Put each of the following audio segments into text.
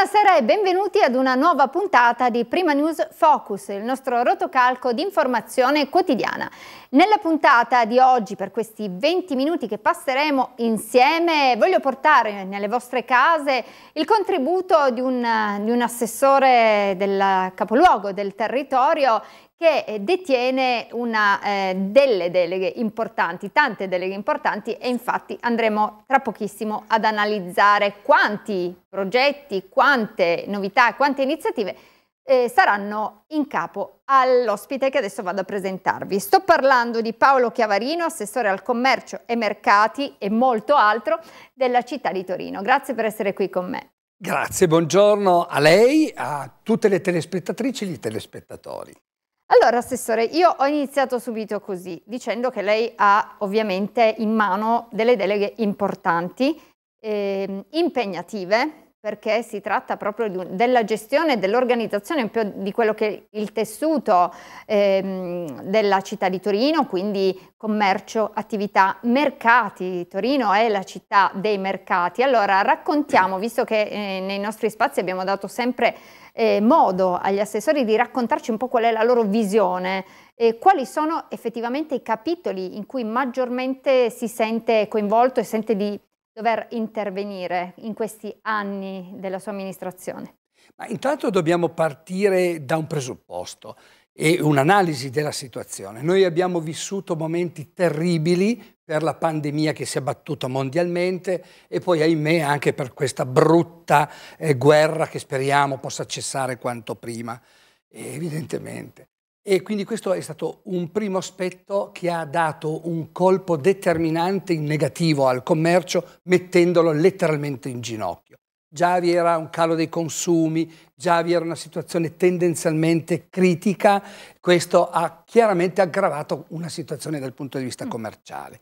Buonasera e benvenuti ad una nuova puntata di Prima News Focus, il nostro rotocalco di informazione quotidiana. Nella puntata di oggi, per questi 20 minuti che passeremo insieme, voglio portare nelle vostre case il contributo di un, di un assessore del capoluogo del territorio che eh, detiene una eh, delle deleghe importanti, tante deleghe importanti e infatti andremo tra pochissimo ad analizzare quanti progetti, quante novità, quante iniziative eh, saranno in capo all'ospite che adesso vado a presentarvi. Sto parlando di Paolo Chiavarino, assessore al commercio e mercati e molto altro della città di Torino. Grazie per essere qui con me. Grazie, buongiorno a lei, a tutte le telespettatrici e gli telespettatori. Allora, Assessore, io ho iniziato subito così, dicendo che lei ha ovviamente in mano delle deleghe importanti, eh, impegnative, perché si tratta proprio di, della gestione e dell'organizzazione di quello che è il tessuto ehm, della città di Torino, quindi commercio, attività, mercati. Torino è la città dei mercati. Allora raccontiamo, visto che eh, nei nostri spazi abbiamo dato sempre eh, modo agli assessori di raccontarci un po' qual è la loro visione e quali sono effettivamente i capitoli in cui maggiormente si sente coinvolto e sente di dover intervenire in questi anni della sua amministrazione? Ma intanto dobbiamo partire da un presupposto e un'analisi della situazione. Noi abbiamo vissuto momenti terribili per la pandemia che si è abbattuta mondialmente e poi ahimè anche per questa brutta eh, guerra che speriamo possa cessare quanto prima, evidentemente. E quindi questo è stato un primo aspetto che ha dato un colpo determinante in negativo al commercio mettendolo letteralmente in ginocchio già vi era un calo dei consumi, già vi era una situazione tendenzialmente critica, questo ha chiaramente aggravato una situazione dal punto di vista mm. commerciale.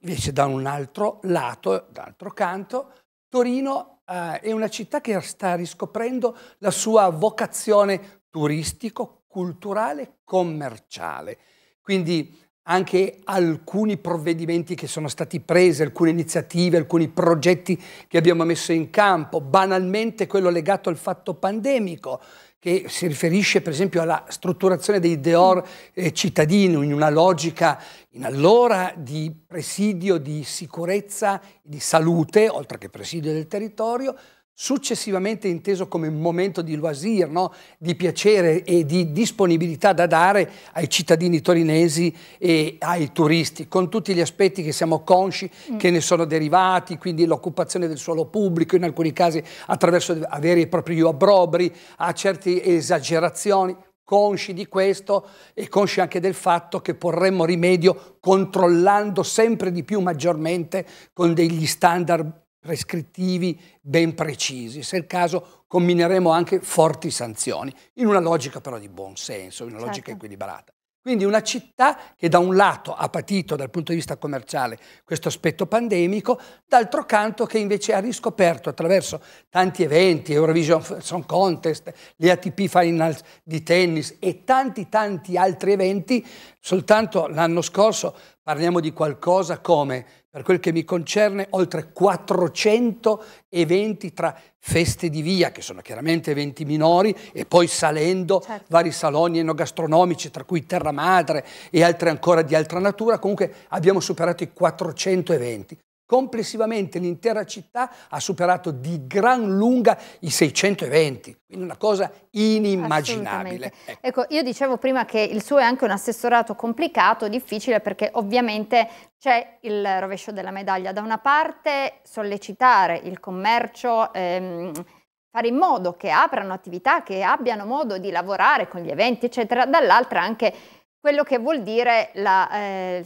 Invece da un altro lato, d'altro canto, Torino eh, è una città che sta riscoprendo la sua vocazione turistico, culturale, commerciale. Quindi anche alcuni provvedimenti che sono stati presi, alcune iniziative, alcuni progetti che abbiamo messo in campo, banalmente quello legato al fatto pandemico che si riferisce per esempio alla strutturazione dei deor eh, cittadini in una logica in allora di presidio di sicurezza, di salute, oltre che presidio del territorio, successivamente inteso come momento di loisir, no? di piacere e di disponibilità da dare ai cittadini torinesi e ai turisti, con tutti gli aspetti che siamo consci mm. che ne sono derivati, quindi l'occupazione del suolo pubblico, in alcuni casi attraverso veri e propri obbrobri, a certe esagerazioni consci di questo e consci anche del fatto che porremmo rimedio controllando sempre di più maggiormente con degli standard prescrittivi ben precisi. Se è il caso combineremo anche forti sanzioni, in una logica però di buon senso, in una certo. logica equilibrata. Quindi una città che da un lato ha patito dal punto di vista commerciale questo aspetto pandemico, d'altro canto che invece ha riscoperto attraverso tanti eventi, Eurovision Song Contest, le ATP Finals di tennis e tanti tanti altri eventi, soltanto l'anno scorso parliamo di qualcosa come per quel che mi concerne, oltre 400 eventi tra feste di via, che sono chiaramente eventi minori, e poi salendo certo. vari saloni enogastronomici, tra cui Terra Madre e altri ancora di altra natura, comunque abbiamo superato i 400 eventi. Complessivamente l'intera città ha superato di gran lunga i 620, quindi una cosa inimmaginabile. Ecco. io dicevo prima che il suo è anche un assessorato complicato, difficile, perché ovviamente c'è il rovescio della medaglia. Da una parte sollecitare il commercio. Ehm, fare in modo che aprano attività, che abbiano modo di lavorare con gli eventi, eccetera, dall'altra anche quello che vuol dire la, eh,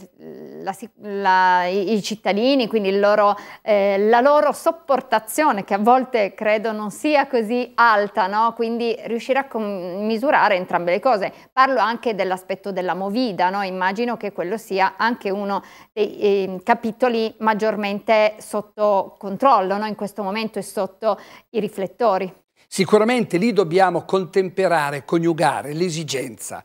la, i, i cittadini, quindi loro, eh, la loro sopportazione, che a volte credo non sia così alta, no? quindi riuscire a misurare entrambe le cose. Parlo anche dell'aspetto della movida, no? immagino che quello sia anche uno dei eh, capitoli maggiormente sotto controllo no? in questo momento è sotto i riflettori. Sicuramente lì dobbiamo contemperare, coniugare l'esigenza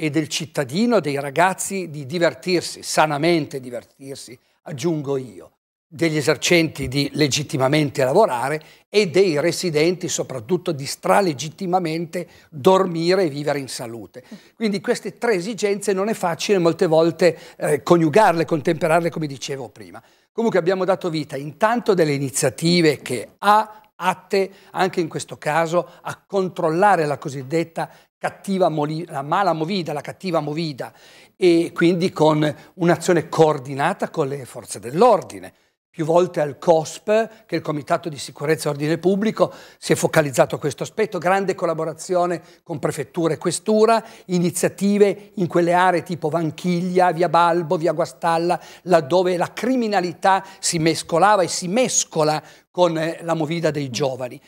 e del cittadino, dei ragazzi, di divertirsi, sanamente divertirsi, aggiungo io, degli esercenti di legittimamente lavorare e dei residenti soprattutto di stralegittimamente dormire e vivere in salute. Quindi queste tre esigenze non è facile molte volte eh, coniugarle, contemperarle come dicevo prima. Comunque abbiamo dato vita intanto delle iniziative che A atte anche in questo caso a controllare la cosiddetta cattiva la mala movida, la cattiva movida e quindi con un'azione coordinata con le forze dell'ordine. Più volte al COSP, che è il Comitato di Sicurezza e Ordine Pubblico, si è focalizzato a questo aspetto, grande collaborazione con prefettura e questura, iniziative in quelle aree tipo Vanchiglia, Via Balbo, Via Guastalla, laddove la criminalità si mescolava e si mescola con eh, la movida dei giovani.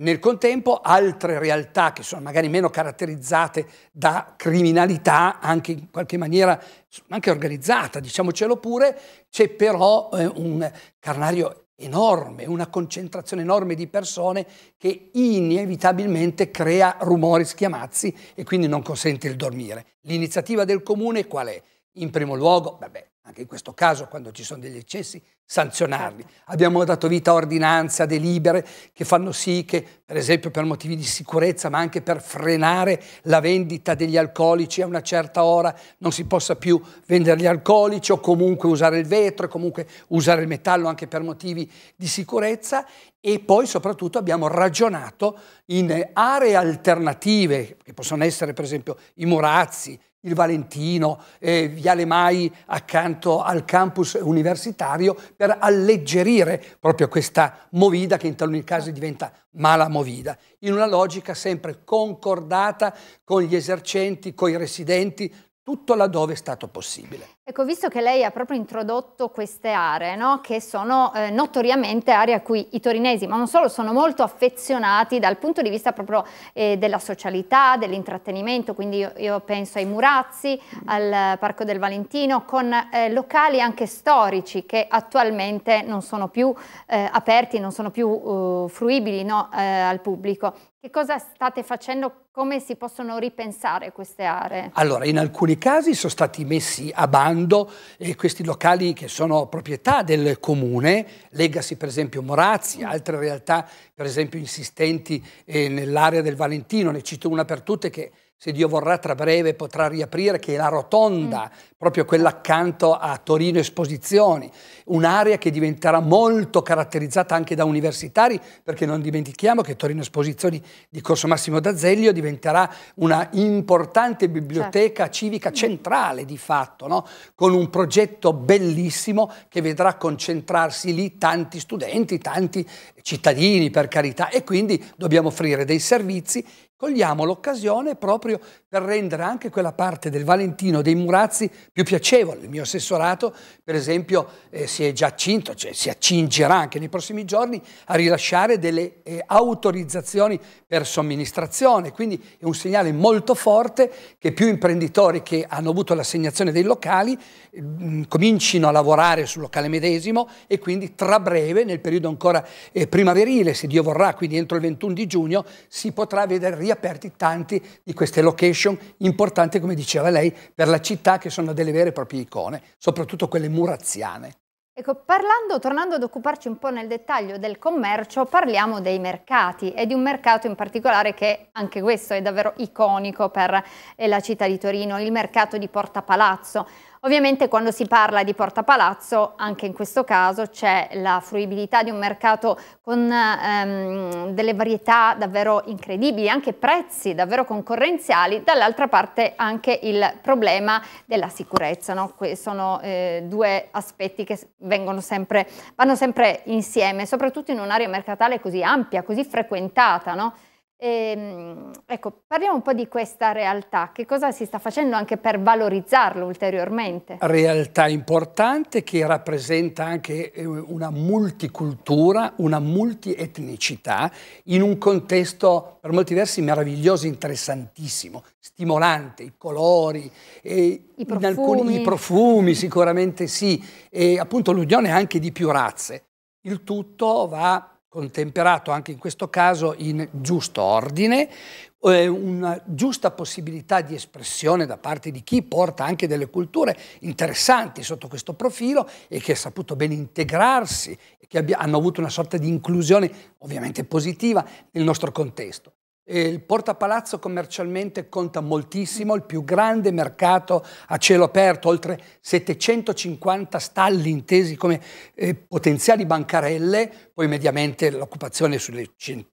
Nel contempo altre realtà che sono magari meno caratterizzate da criminalità, anche in qualche maniera anche organizzata, diciamocelo pure, c'è però eh, un carnario enorme, una concentrazione enorme di persone che inevitabilmente crea rumori schiamazzi e quindi non consente il dormire. L'iniziativa del comune qual è? In primo luogo, vabbè, anche in questo caso quando ci sono degli eccessi, sanzionarli. Abbiamo dato vita a ordinanze, a delibere che fanno sì che, per esempio per motivi di sicurezza, ma anche per frenare la vendita degli alcolici a una certa ora, non si possa più vendere gli alcolici o comunque usare il vetro, comunque usare il metallo anche per motivi di sicurezza e poi soprattutto abbiamo ragionato in aree alternative, che possono essere per esempio i murazzi, il Valentino, eh, Viale Mai accanto al campus universitario per alleggerire proprio questa movida che in taluni casi diventa mala movida, in una logica sempre concordata con gli esercenti, con i residenti, tutto laddove è stato possibile. Ecco, visto che lei ha proprio introdotto queste aree, no? che sono eh, notoriamente aree a cui i torinesi, ma non solo, sono molto affezionati dal punto di vista proprio eh, della socialità, dell'intrattenimento, quindi io, io, penso ai Murazzi, al Parco del Valentino, con eh, locali anche storici che attualmente non sono più eh, aperti, non sono più eh, fruibili no? Eh, al pubblico. Che cosa state facendo? Come si possono ripensare queste aree? Allora, in alcuni casi sono stati messi a bando quando eh, questi locali che sono proprietà del comune, legasi per esempio Morazzi, altre realtà per esempio insistenti eh, nell'area del Valentino, ne cito una per tutte che se Dio vorrà tra breve potrà riaprire, che è la rotonda, mm. proprio quella accanto a Torino Esposizioni, un'area che diventerà molto caratterizzata anche da universitari, perché non dimentichiamo che Torino Esposizioni di Corso Massimo D'Azeglio diventerà una importante biblioteca certo. civica mm. centrale di fatto, no? con un progetto bellissimo che vedrà concentrarsi lì tanti studenti, tanti cittadini per carità e quindi dobbiamo offrire dei servizi Cogliamo l'occasione proprio per rendere anche quella parte del Valentino, dei Murazzi, più piacevole. Il mio assessorato, per esempio, eh, si è già accinto, cioè si accingerà anche nei prossimi giorni a rilasciare delle eh, autorizzazioni per somministrazione. Quindi è un segnale molto forte che più imprenditori che hanno avuto l'assegnazione dei locali eh, comincino a lavorare sul locale medesimo e quindi tra breve, nel periodo ancora eh, primaverile, se Dio vorrà, quindi entro il 21 di giugno, si potrà vedere aperti tanti di queste location importanti, come diceva lei, per la città che sono delle vere e proprie icone, soprattutto quelle muraziane. Ecco, parlando, tornando ad occuparci un po' nel dettaglio del commercio, parliamo dei mercati e di un mercato in particolare che anche questo è davvero iconico per eh, la città di Torino, il mercato di Porta Palazzo. Ovviamente quando si parla di Porta Palazzo, anche in questo caso c'è la fruibilità di un mercato con ehm, delle varietà davvero incredibili, anche prezzi davvero concorrenziali, dall'altra parte anche il problema della sicurezza, no? sono eh, due aspetti che sempre, vanno sempre insieme, soprattutto in un'area mercatale così ampia, così frequentata, no? E, ehm, ecco, parliamo un po' di questa realtà, che cosa si sta facendo anche per valorizzarlo ulteriormente? Realtà importante che rappresenta anche eh, una multicultura, una multietnicità in un contesto per molti versi meraviglioso, interessantissimo, stimolante, i colori, eh, I profumi. Alcuni, i profumi sicuramente sì, e appunto l'unione anche di più razze. Il tutto va contemperato anche in questo caso in giusto ordine, eh, una giusta possibilità di espressione da parte di chi porta anche delle culture interessanti sotto questo profilo e che ha saputo ben integrarsi e che abbia, hanno avuto una sorta di inclusione ovviamente positiva nel nostro contesto. Il Portapalazzo commercialmente conta moltissimo, il più grande mercato a cielo aperto, oltre 750 stalli intesi come eh, potenziali bancarelle, poi mediamente l'occupazione sulle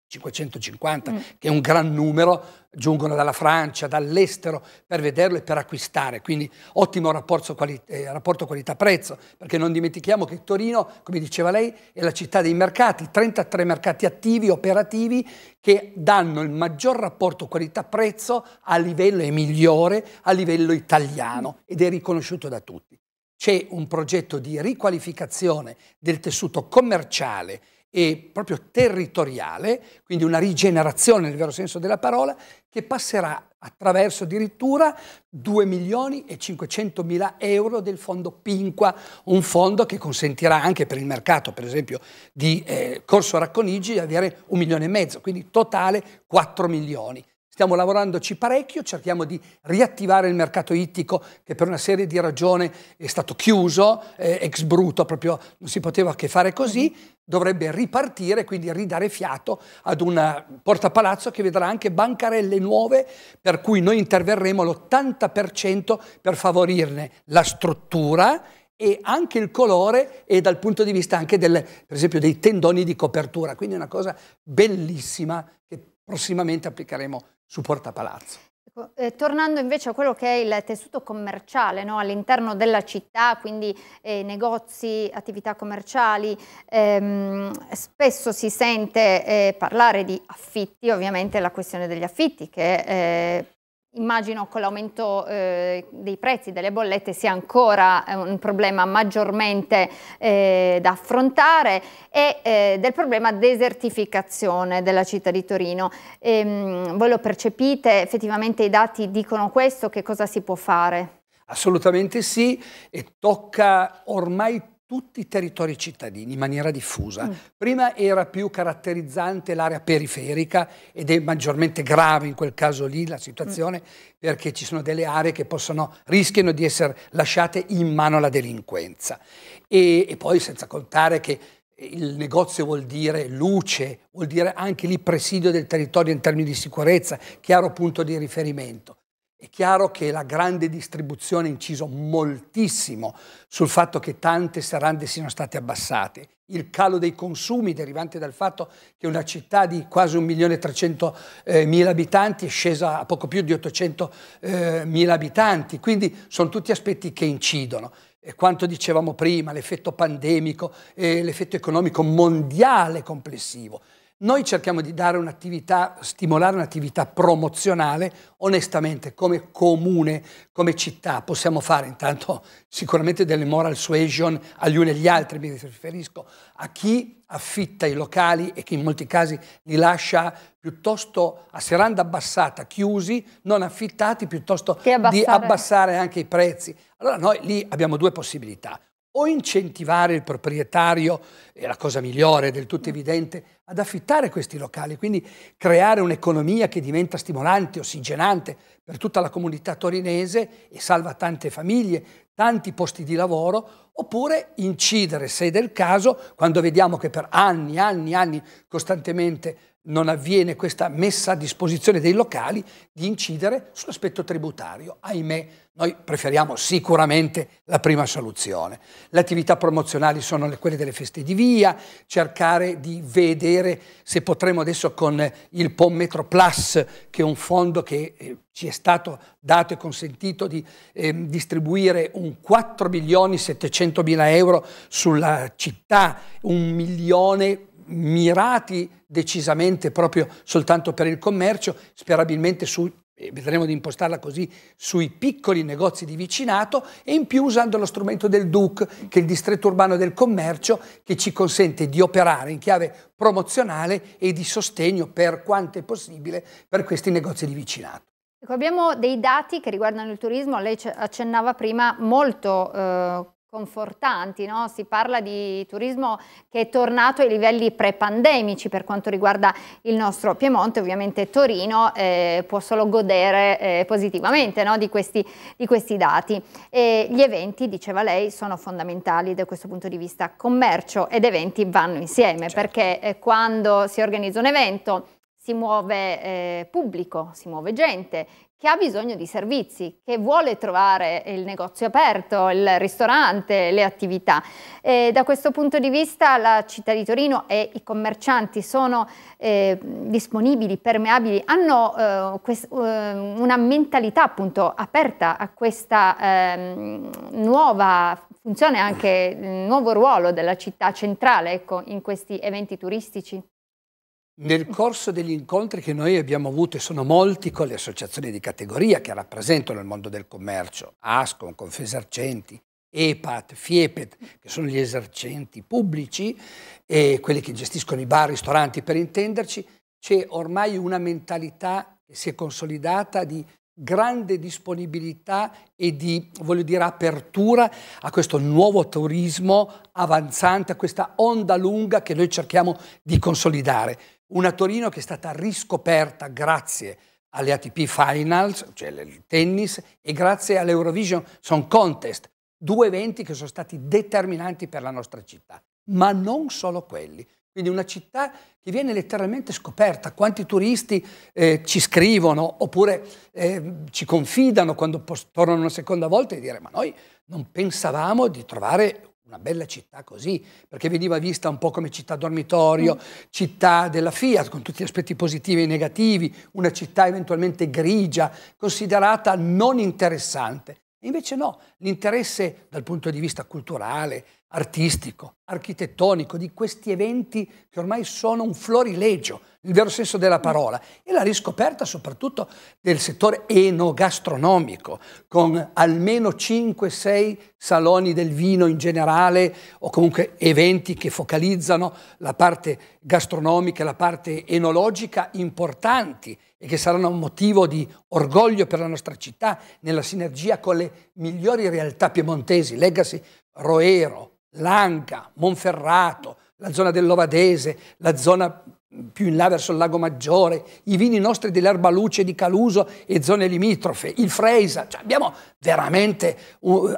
550, mm. che è un gran numero, giungono dalla Francia, dall'estero per vederlo e per acquistare, quindi ottimo rapporto, quali eh, rapporto qualità-prezzo, perché non dimentichiamo che Torino, come diceva lei, è la città dei mercati, 33 mercati attivi, operativi, che danno il maggior rapporto qualità-prezzo a livello, e migliore, a livello italiano ed è riconosciuto da tutti. C'è un progetto di riqualificazione del tessuto commerciale e proprio territoriale, quindi una rigenerazione nel vero senso della parola, che passerà attraverso addirittura 2 milioni e 500 mila euro del fondo Pinqua, un fondo che consentirà anche per il mercato, per esempio, di eh, Corso Racconigi di avere un milione e mezzo, quindi totale 4 milioni. Stiamo lavorandoci parecchio, cerchiamo di riattivare il mercato ittico che per una serie di ragioni è stato chiuso, eh, ex bruto, proprio non si poteva che fare così, dovrebbe ripartire, quindi ridare fiato ad un portapalazzo che vedrà anche bancarelle nuove per cui noi interverremo l'80% per favorirne la struttura e anche il colore e dal punto di vista anche del, per esempio dei tendoni di copertura, quindi è una cosa bellissima che prossimamente applicheremo su Porta Palazzo. Ecco, eh, tornando invece a quello che è il tessuto commerciale no? all'interno della città, quindi eh, negozi, attività commerciali, ehm, spesso si sente eh, parlare di affitti, ovviamente la questione degli affitti che eh, Immagino con l'aumento eh, dei prezzi delle bollette sia ancora eh, un problema maggiormente eh, da affrontare e eh, del problema desertificazione della città di Torino. Ehm, voi lo percepite? Effettivamente i dati dicono questo? Che cosa si può fare? Assolutamente sì e tocca ormai tutti i territori cittadini in maniera diffusa. Mm. Prima era più caratterizzante l'area periferica ed è maggiormente grave in quel caso lì la situazione mm. perché ci sono delle aree che possono, rischiano di essere lasciate in mano alla delinquenza. E, e poi senza contare che il negozio vuol dire luce, vuol dire anche lì presidio del territorio in termini di sicurezza, chiaro punto di riferimento. È chiaro che la grande distribuzione ha inciso moltissimo sul fatto che tante serrande siano state abbassate. Il calo dei consumi derivante dal fatto che una città di quasi 1.300.000 eh, abitanti è scesa a poco più di 800.000 eh, abitanti, quindi sono tutti aspetti che incidono. E quanto dicevamo prima, l'effetto pandemico e l'effetto economico mondiale complessivo. Noi cerchiamo di dare un'attività, stimolare un'attività promozionale, onestamente, come comune, come città. Possiamo fare intanto sicuramente delle moral suasion agli uni e agli altri, mi riferisco a chi affitta i locali e che in molti casi li lascia piuttosto a seranda abbassata, chiusi, non affittati, piuttosto abbassare. di abbassare anche i prezzi. Allora noi lì abbiamo due possibilità o incentivare il proprietario, è la cosa migliore, del tutto evidente, ad affittare questi locali, quindi creare un'economia che diventa stimolante, ossigenante per tutta la comunità torinese e salva tante famiglie, tanti posti di lavoro, oppure incidere, se del caso, quando vediamo che per anni, anni, anni costantemente non avviene questa messa a disposizione dei locali di incidere sull'aspetto tributario. Ahimè, noi preferiamo sicuramente la prima soluzione. Le attività promozionali sono quelle delle feste di via, cercare di vedere se potremo adesso con il POM Metro Plus, che è un fondo che eh, ci è stato dato e consentito di eh, distribuire un 4 milioni 700 mila euro sulla città, un milione mirati decisamente proprio soltanto per il commercio, sperabilmente su vedremo di impostarla così sui piccoli negozi di vicinato e in più usando lo strumento del DUC, che è il distretto urbano del commercio, che ci consente di operare in chiave promozionale e di sostegno per quanto è possibile per questi negozi di vicinato. Ecco, abbiamo dei dati che riguardano il turismo, lei accennava prima molto eh, confortanti, no? si parla di turismo che è tornato ai livelli pre-pandemici per quanto riguarda il nostro Piemonte, ovviamente Torino eh, può solo godere eh, positivamente no? di, questi, di, questi, dati. E gli eventi, diceva lei, sono fondamentali da questo punto di vista, commercio ed eventi vanno insieme certo. perché eh, quando si organizza un evento si muove eh, pubblico, si muove gente, che ha bisogno di servizi, che vuole trovare il negozio aperto, il ristorante, le attività. E da questo punto di vista la città di Torino e i commercianti sono eh, disponibili, permeabili, hanno eh, eh, una mentalità appunto aperta a questa ehm, nuova funzione, anche il nuovo ruolo della città centrale ecco, in questi eventi turistici. Nel corso degli incontri che noi abbiamo avuto, e sono molti, con le associazioni di categoria che rappresentano il mondo del commercio, ASCOM, Confesercenti, EPAT, FIEPET, che sono gli esercenti pubblici, e quelli che gestiscono i bar, ristoranti per intenderci, c'è ormai una mentalità che si è consolidata di grande disponibilità e di, voglio dire, apertura a questo nuovo turismo avanzante, a questa onda lunga che noi cerchiamo di consolidare. Una Torino che è stata riscoperta grazie alle ATP Finals, cioè il tennis, e grazie all'Eurovision Song Contest, due eventi che sono stati determinanti per la nostra città, ma non solo quelli. Quindi una città che viene letteralmente scoperta. Quanti turisti eh, ci scrivono oppure eh, ci confidano quando tornano una seconda volta e dire ma noi non pensavamo di trovare una bella città così, perché veniva vista un po' come città dormitorio, mm. città della Fiat, con tutti gli aspetti positivi e negativi, una città eventualmente grigia, considerata non interessante. E invece no, l'interesse dal punto di vista culturale, artistico, architettonico, di questi eventi che ormai sono un florilegio, nel vero senso della parola, e la riscoperta soprattutto del settore enogastronomico, con almeno 5-6 saloni del vino in generale o comunque eventi che focalizzano la parte gastronomica e la parte enologica importanti e che saranno un motivo di orgoglio per la nostra città nella sinergia con le migliori realtà piemontesi, legacy Roero, Lanca, Monferrato, la zona dell'Ovadese, la zona più in là verso il Lago Maggiore, i vini nostri dell'Erbaluce di Caluso e zone limitrofe, il Freisa. Cioè abbiamo veramente,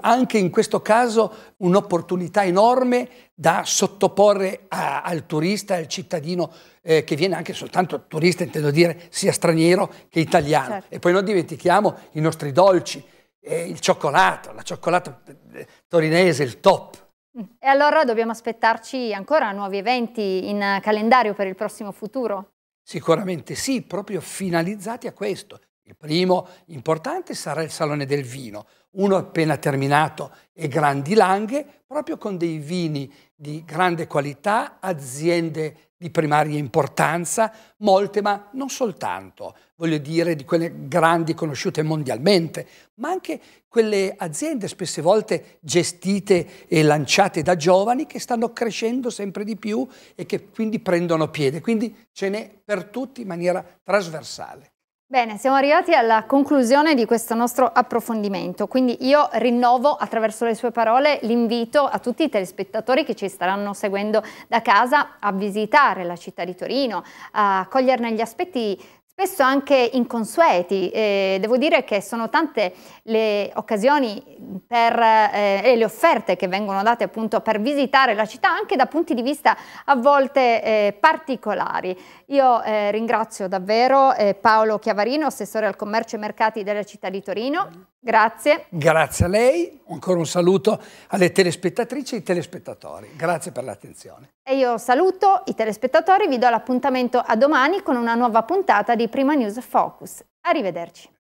anche in questo caso, un'opportunità enorme da sottoporre a, al turista, al cittadino eh, che viene anche soltanto turista, intendo dire, sia straniero che italiano. Certo. E poi non dimentichiamo i nostri dolci, eh, il cioccolato, la cioccolata eh, torinese, il top Mm. E allora dobbiamo aspettarci ancora nuovi eventi in calendario per il prossimo futuro? Sicuramente sì, proprio finalizzati a questo. Il primo importante sarà il Salone del Vino, uno appena terminato e grandi langhe, proprio con dei vini di grande qualità, aziende di primaria importanza, molte ma non soltanto, voglio dire di quelle grandi conosciute mondialmente, ma anche quelle aziende spesse volte gestite e lanciate da giovani che stanno crescendo sempre di più e che quindi prendono piede, quindi ce n'è per tutti in maniera trasversale. Bene, siamo arrivati alla conclusione di questo nostro approfondimento, quindi io rinnovo attraverso le sue parole l'invito a tutti i telespettatori che ci staranno seguendo da casa a visitare la città di Torino, a coglierne gli aspetti spesso anche inconsueti. Eh, devo dire che sono tante le occasioni per, eh, e le offerte che vengono date appunto per visitare la città anche da punti di vista a volte eh, particolari. Io eh, ringrazio davvero eh, Paolo Chiavarino, assessore al commercio e mercati della città di Torino Grazie. Grazie a lei, ancora un saluto alle telespettatrici e ai telespettatori. Grazie per l'attenzione. E io saluto i telespettatori, vi do l'appuntamento a domani con una nuova puntata di Prima News Focus. Arrivederci.